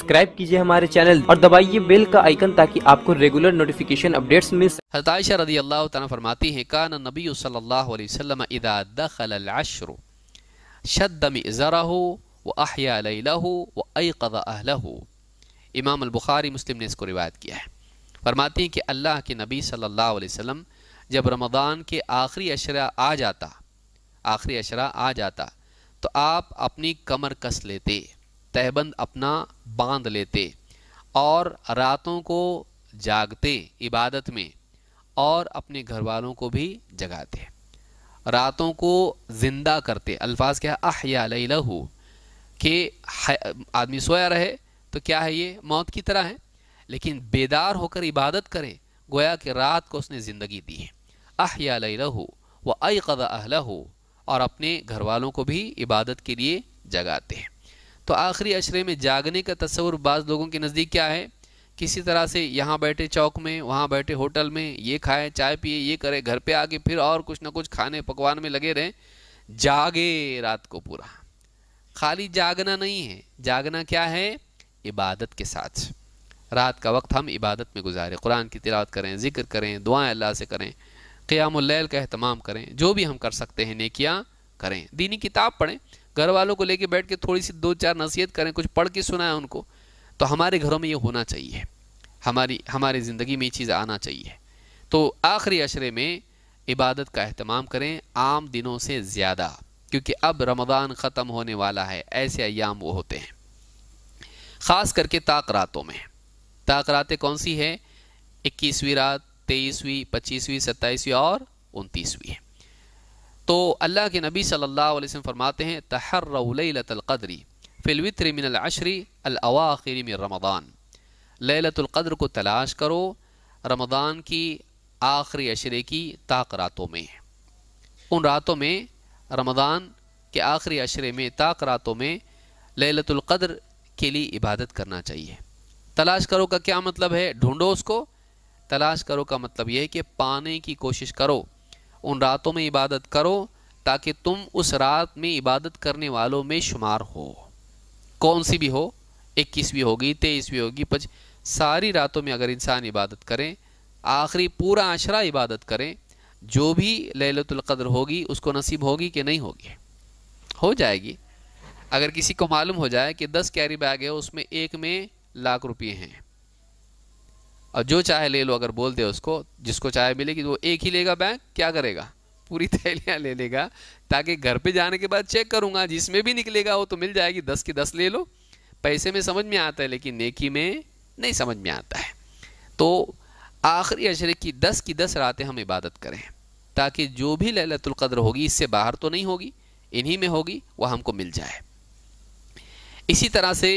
subscribe कीजिए हमारे channel और दबाइए बेल का आइकन ताकि आपको रेगुलर नोटिफिकेशन अपडेट्स मिल सके हतायशा रदी अल्लाह तन फरमाती हैं कान नबी सल्लल्लाहु अलैहि वसल्लम इदा दखल अशर शद्द मिज़रहु व अहया लैलहु व अयक़द अहलहु इमाम बुखारी मुस्लिम ने इसको रिवायत किया है फरमाती हैं कि अल्लाह के नबी सल्लल्लाहु अलैहि वसल्लम जब रमज़ान के आखिरी अशरा आ जाता आखिरी अशरा आ जाता तो आप अपनी कमर कस लेते तहबंद अपना बांध लेते और रातों को जागते इबादत में और अपने घर वालों को भी जगाते रातों को ज़िंदा करते अल्फाज क्या अहया लहू कि आदमी सोया रहे तो क्या है ये मौत की तरह है लेकिन बेदार होकर इबादत करे गोया कि रात को उसने ज़िंदगी दी है अहया लहू व कदा अहला हो और अपने घर वालों को भी इबादत के लिए जगाते हैं तो आखिरी अशरे में जागने का तस्वर बाज़ लोगों के नज़दीक क्या है किसी तरह से यहाँ बैठे चौक में वहाँ बैठे होटल में ये खाए चाय पिए ये करें घर पे आके फिर और कुछ ना कुछ खाने पकवान में लगे रहें जागे रात को पूरा खाली जागना नहीं है जागना क्या है इबादत के साथ रात का वक्त हम इबादत में गुजारें कुरान की तिलावत करें जिक्र करें दुआएं अल्लाह से करें क़ियामुल्लैल का अहतमाम करें जो भी हम कर सकते हैं नेकियां करें दीनी किताब पढ़ें घर वालों को लेके बैठ के थोड़ी सी दो चार नसीहत करें कुछ पढ़ के सुनाएं उनको तो हमारे घरों में ये होना चाहिए हमारी हमारी ज़िंदगी में ये चीज़ आना चाहिए तो आखिरी अशरे में इबादत का अहतमाम करें आम दिनों से ज़्यादा क्योंकि अब रमज़ान ख़त्म होने वाला है ऐसे अयाम वो होते हैं ख़ास करके ताक रातों में ताक रातें कौन सी हैं इक्कीसवीं रात तेईसवीं पच्चीसवीं सत्ताईसवीं और उनतीसवीं है तो अल्लाह के नबी सल्लल्लाहु अलैहि वसल्लम फरमाते हैं तहर्रतलक़दरी फ़िलवित्र मिन अशरी मिन में रमदान लतुल्क़द्र को तलाश करो रमदान की आखिरी अशरे की ताक रातों में उन रातों में रमदान के आखिरी अशरे में ताक रातों में लतुल्क़द्र के लिए इबादत करना चाहिए तलाश करो का क्या मतलब है ढूंढो उसको तलाश करो का मतलब यह है कि पाने की कोशिश करो उन रातों में इबादत करो ताकि तुम उस रात में इबादत करने वालों में शुमार हो कौन सी भी हो इक्कीसवीं होगी तेईसवीं होगी पच सारी रातों में अगर इंसान इबादत करें आखिरी पूरा आशरा इबादत करें जो भी ललतुल्क़द्र होगी उसको नसीब होगी कि नहीं होगी हो जाएगी अगर किसी को मालूम हो जाए कि दस कैरी बैग है उसमें एक में लाख रुपये हैं और जो चाहे ले लो अगर बोल दे उसको जिसको चाहे मिलेगी वो एक ही लेगा बैंक क्या करेगा पूरी थैलियाँ ले लेगा ताकि घर पे जाने के बाद चेक करूँगा जिसमें भी निकलेगा वो तो मिल जाएगी दस की दस ले लो पैसे में समझ में आता है लेकिन नेकी में नहीं समझ में आता है तो आखिरी अशरे की दस की दस रातें हम इबादत करें ताकि जो भी ललतुल्क़द्र होगी इससे बाहर तो नहीं होगी इन्हीं में होगी वह हमको मिल जाए इसी तरह से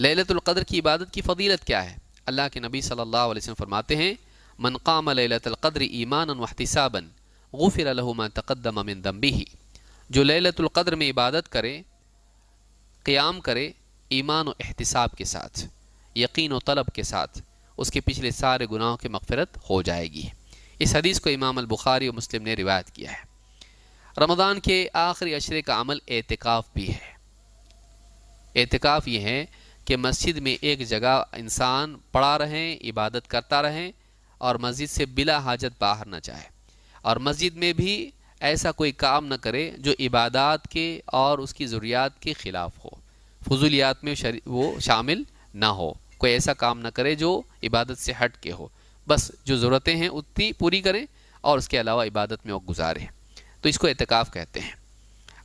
ललतुल्क़द्र की इबादत की फजीलत क्या है अल्लाह के नबी सल्लल्लाहु अलैहि वसल्लम फरमाते हैं मन काम लतलक़द्र ईमान वहतिसाबन गुफिर अलहुमा तकदम मिन दम्बी ही जो लतलक़द्र में इबादत करे क़्याम करे ईमान व एहतिसाब के साथ यकीन व तलब के साथ उसके पिछले सारे गुनाहों की मगफरत हो जाएगी इस हदीस को इमाम अलबुखारी और मुस्लिम ने रिवायत किया है रमज़ान के आखिरी अशरे का अमल एतिकाफ भी है एतिकाफ ये है कि मस्जिद में एक जगह इंसान पड़ा रहें इबादत करता रहें और मस्जिद से बिला हाजत बाहर ना जाए और मस्जिद में भी ऐसा कोई काम न करे जो इबादत के और उसकी ज़रूरियात के ख़िलाफ़ हो फजूलियात में वो शामिल ना हो कोई ऐसा काम ना करे जो इबादत से हट के हो बस जो ज़रूरतें हैं उतनी पूरी करें और उसके अलावा इबादत में वो गुजारें तो इसको एतकाफ़ कहते हैं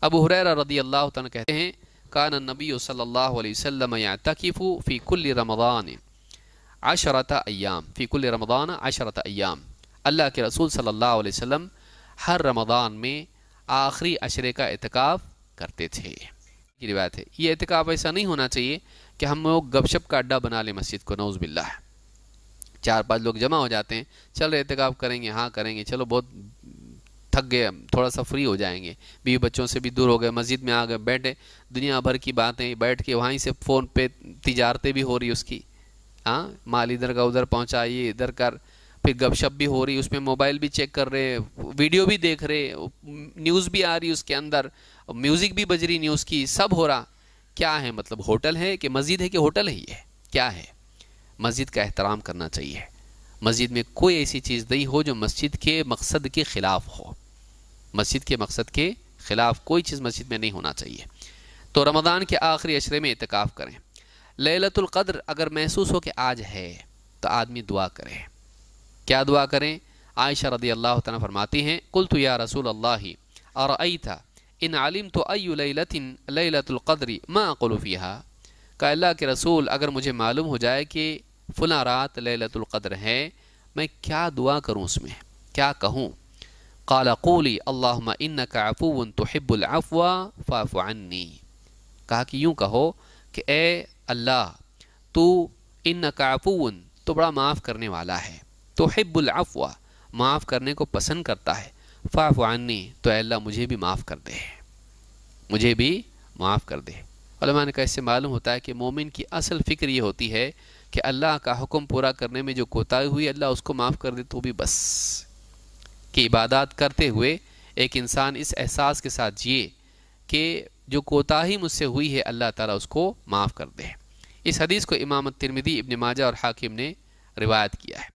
अबू हुरैरा रदी अल्लाह कहते हैं कान नबी सल्ला वसम तकीफ़ू फ़ीकुल रमदान अशरत अयाम फ़ीकुल रमदान अशरत अयाम अल्लाह के रसूल सल्ला वसम हर रमदान में आखिरी अशरे का एतकाफ़ करते थे की रिवायत है ये एहतिकाफ़ ऐसा नहीं होना चाहिए कि हम लोग गपशप का अड्डा बना लें मस्जिद को नौज़ बिल्ला है चार पांच लोग जमा हो जाते हैं चलो एहतिकाफ़ करेंगे हाँ करेंगे चलो बहुत थक गए थोड़ा सा फ्री हो जाएंगे बीवी बच्चों से भी दूर हो गए मस्जिद में आ गए बैठे दुनिया भर की बातें बैठ के वहीं से फ़ोन पे तजारतें भी हो रही उसकी हाँ माल इधर का उधर पहुँचाइए इधर कर फिर गपशप भी हो रही उसमें मोबाइल भी चेक कर रहे वीडियो भी देख रहे न्यूज़ भी आ रही उसके अंदर म्यूज़िक भी बज रही न्यूज़ की सब हो रहा क्या है मतलब होटल है कि मस्जिद है कि होटल है क्या है मस्जिद का एहतराम करना चाहिए मस्जिद में कोई ऐसी चीज़ नहीं हो जो मस्जिद के मकसद के ख़िलाफ़ हो मस्जिद के मकसद के ख़िलाफ़ कोई चीज़ मस्जिद में नहीं होना चाहिए तो रमदान के आखिरी अशरे में इतकाफ़ करें ललतुल्क़द्र अगर महसूस हो कि आज है तो आदमी दुआ करे क्या दुआ करें आयशा रदी अल्लाह तन फरमाती हैं कुल तो या रसूल अल्लाह और अई था इन आलिम तो अयु लतिन लतुल्क़द्री माँ कलूफ़िया का अल्लाह के रसूल अगर मुझे मालूम हो जाए कि फ़ला रात लतुल्क़द्र है मैं क्या दुआ करूँ उसमें क्या कहूँ काला اللهم انك عفو تحب العفو فاعف عني कहा कि यूँ कहो कि ए अल्लाह तू इन का तो बड़ा माफ़ करने वाला है तोहबुलफ़वा माफ़ करने को पसंद करता है फ़ाफ़ानी तो अल्लाह मुझे भी माफ़ कर दे मुझे भी माफ़ कर दे ने का इससे मालूम होता है कि मोमिन की असल फ़िक्र ये होती है कि अल्लाह का हुक्म पूरा करने में जो कोताही हुई अल्लाह उसको माफ़ कर दे तो भी बस कि इबादत करते हुए एक इंसान इस एहसास के साथ जिए कि जो कोताही मुझसे हुई है अल्लाह ताला उसको माफ़ कर दे इस हदीस को इमाम तिरमिदी इब्न माजा और हाकिम ने रिवायत किया है